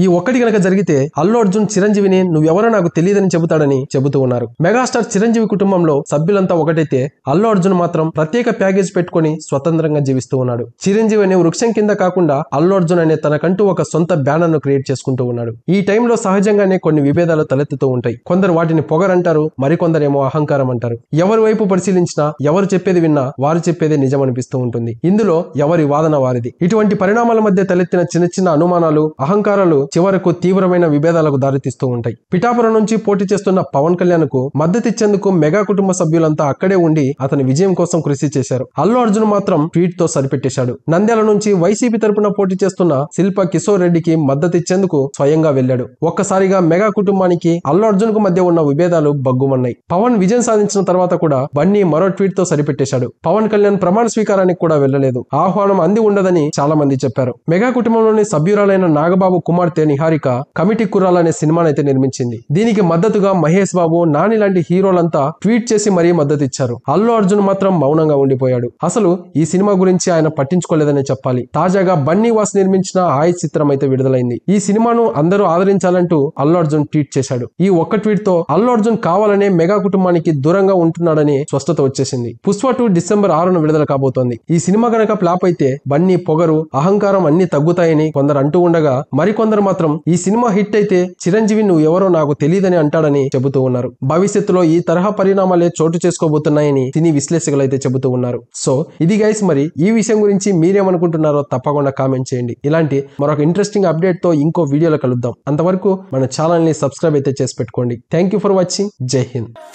ఈ ఒక్కటి గనక జరిగితే అల్లు అర్జున్ చిరంజీవిని నువ్వెవరో నాకు తెలియదని చెబుతాడని చెబుతూ ఉన్నారు మెగాస్టార్ చిరంజీవి కుటుంబంలో సభ్యులంతా ఒకటైతే అల్లు అర్జున్ మాత్రం ప్రత్యేక ప్యాకేజ్ పెట్టుకుని స్వతంత్రంగా జీవిస్తూ ఉన్నాడు చిరంజీవి అనే వృక్షం కింద కాకుండా అల్లు అర్జున్ అనే తనకంటూ ఒక సొంత బ్యానర్ ను క్రియేట్ చేసుకుంటూ ఉన్నాడు ఈ టైంలో సహజంగానే కొన్ని విభేదాలు తలెత్తుతూ ఉంటాయి కొందరు వాటిని పొగరంటారు మరికొందరేమో అహంకారం అంటారు ఎవరి వైపు పరిశీలించినా ఎవరు చెప్పేది విన్నా వారు చెప్పేది నిజం అనిపిస్తూ ఉంటుంది ఇందులో ఎవరి వాదన వారిది ఇటువంటి పరిణామాల మధ్య తలెత్తిన చిన్న చిన్న అనుమానాలు అహంకారాలు చివరకు తీవ్రమైన విభేదాలకు దారితీస్తూ ఉంటాయి పిఠాపురం నుంచి పోటీ చేస్తున్న పవన్ కళ్యాణ్ కు మద్దతిచ్చేందుకు మెగా కుటుంబ సభ్యులంతా అక్కడే ఉండి అతని విజయం కోసం కృషి చేశారు అల్లు అర్జున్ మాత్రం ట్వీట్ తో సరిపెట్టేశాడు నంద్యాల నుంచి వైసీపీ తరపున పోటీ చేస్తున్న శిల్ప కిషోర్ రెడ్డికి మద్దతిచ్చేందుకు స్వయంగా వెళ్లాడు ఒక్కసారిగా మెగా కుటుంబానికి అల్లు అర్జున్ కు మధ్య ఉన్న విభేదాలు బగ్గుమన్నాయి పవన్ విజయం సాధించిన తర్వాత కూడా బన్నీ మరో ట్వీట్ తో సరిపెట్టేశాడు పవన్ కళ్యాణ్ ప్రమాణ స్వీకారానికి కూడా వెళ్లలేదు ఆహ్వానం అంది ఉండదని చాలా మంది చెప్పారు మెగా కుటుంబంలోని సభ్యురాలైన నాగబాబు కుమార్తె అయితే నిహారిక కమిటీ కుర్రాల్ అనే అయితే నిర్మించింది దీనికి మద్దతుగా మహేష్ బాబు నాని లాంటి హీరోలంతా ట్వీట్ చేసి మరీ మద్దతు ఇచ్చారు అల్లు అర్జున్ మాత్రం మౌనంగా ఉండిపోయాడు అసలు ఈ సినిమా గురించి ఆయన పట్టించుకోలేదనే చెప్పాలి తాజాగా బన్నీ వాస్ నిర్మించిన ఆయి చిత్రం అయితే విడుదలైంది ఈ సినిమాను అందరూ ఆదరించాలంటూ అల్లు అర్జున్ ట్వీట్ చేశాడు ఈ ఒక్క ట్వీట్ తో అల్లు అర్జున్ కావాలనే మెగా కుటుంబానికి దూరంగా ఉంటున్నాడని స్వస్థత వచ్చేసింది పుష్ప టూ డిసెంబర్ ఆరున విడుదల కాబోతోంది ఈ సినిమా గనక ఫ్లాప్ అయితే బన్నీ పొగరు అహంకారం అన్ని తగ్గుతాయని కొందరు అంటూ ఉండగా మరికొందరు అందరూ మాత్రం ఈ సినిమా హిట్ అయితే చిరంజీవి నువ్వు ఎవరో నాకు తెలియదని అంటాడని చెబుతూ ఉన్నారు భవిష్యత్తులో ఈ తరహా పరిణామాలే చోటు చేసుకోబోతున్నాయని సినీ విశ్లేషకులు అయితే చెబుతూ ఉన్నారు సో ఇది గైస్ మరి ఈ విషయం గురించి మీరేమనుకుంటున్నారో తప్పకుండా కామెంట్ చేయండి ఇలాంటి మరొక ఇంట్రెస్టింగ్ అప్డేట్ తో ఇంకో వీడియోలో కలుద్దాం అంతవరకు మన ఛానల్ ని సబ్స్క్రైబ్ అయితే చేసి పెట్టుకోండి థ్యాంక్ యూ ఫర్ వాచింగ్ జై హింద్